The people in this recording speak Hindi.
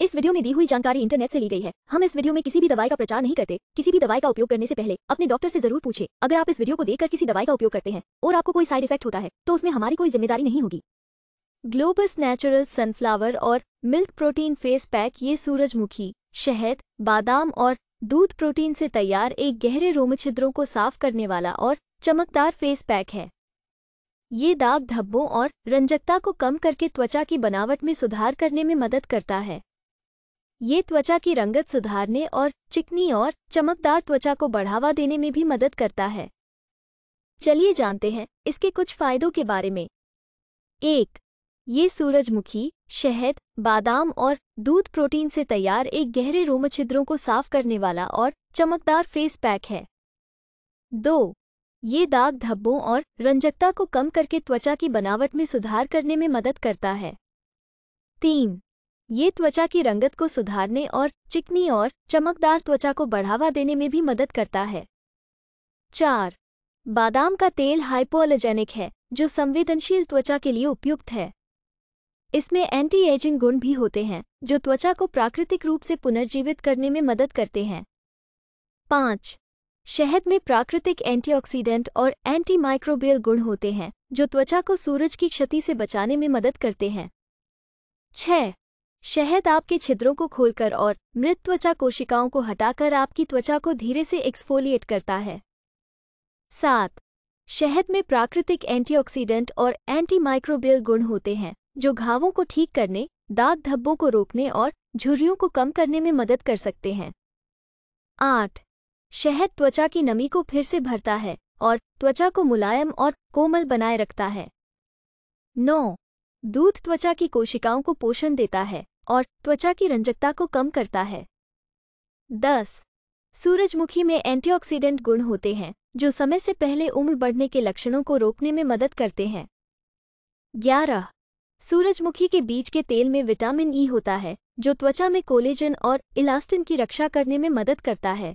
इस वीडियो में दी हुई जानकारी इंटरनेट से ली गई है हम इस वीडियो में किसी भी दवाई का प्रचार नहीं करते किसी भी दवाई का उपयोग करने से पहले अपने डॉक्टर से जरूर पूछे अगर आप इस वीडियो को देखकर किसी दवाई का उपयोग करते हैं और आपको कोई साइड इफेक्ट होता है तो उसमें हमारी कोई जिम्मेदारी नहीं होगी ग्लोबस नेचुरल सनफ्लावर और मिल्क प्रोटीन फेस पैक ये सूरजमुखी शहद बादाम और दूध प्रोटीन से तैयार एक गहरे रोमछिद्रों को साफ करने वाला और चमकदार फेस पैक है ये दाग धब्बों और रंजकता को कम करके त्वचा की बनावट में सुधार करने में मदद करता है ये त्वचा की रंगत सुधारने और चिकनी और चमकदार त्वचा को बढ़ावा देने में भी मदद करता है चलिए जानते हैं इसके कुछ फायदों के बारे में एक ये सूरजमुखी शहद बादाम और दूध प्रोटीन से तैयार एक गहरे रोमछिद्रों को साफ करने वाला और चमकदार फेस पैक है दो ये दाग धब्बों और रंजकता को कम करके त्वचा की बनावट में सुधार करने में मदद करता है तीन ये त्वचा की रंगत को सुधारने और चिकनी और चमकदार त्वचा को बढ़ावा देने में भी मदद करता है चार बादाम का तेल हाइपोअलर्जेनिक है जो संवेदनशील त्वचा के लिए उपयुक्त है इसमें एंटी एजिंग गुण भी होते हैं जो त्वचा को प्राकृतिक रूप से पुनर्जीवित करने में मदद करते हैं पाँच शहद में प्राकृतिक एंटीऑक्सीडेंट और एंटी माइक्रोबियल गुण होते हैं जो त्वचा को सूरज की क्षति से बचाने में मदद करते हैं छः शहद आपके छिद्रों को खोलकर और मृत त्वचा कोशिकाओं को हटाकर आपकी त्वचा को धीरे से एक्सफोलिएट करता है सात शहद में प्राकृतिक एंटीऑक्सीडेंट और एंटीमाइक्रोबियल गुण होते हैं जो घावों को ठीक करने दाग धब्बों को रोकने और झुर्रियों को कम करने में मदद कर सकते हैं आठ शहद त्वचा की नमी को फिर से भरता है और त्वचा को मुलायम और कोमल बनाए रखता है नौ दूध त्वचा की कोशिकाओं को पोषण देता है और त्वचा की रंजकता को कम करता है दस सूरजमुखी में एंटीऑक्सीडेंट गुण होते हैं जो समय से पहले उम्र बढ़ने के लक्षणों को रोकने में मदद करते हैं ग्यारह सूरजमुखी के बीज के तेल में विटामिन ई होता है जो त्वचा में कोलेजन और इलास्टिन की रक्षा करने में मदद करता है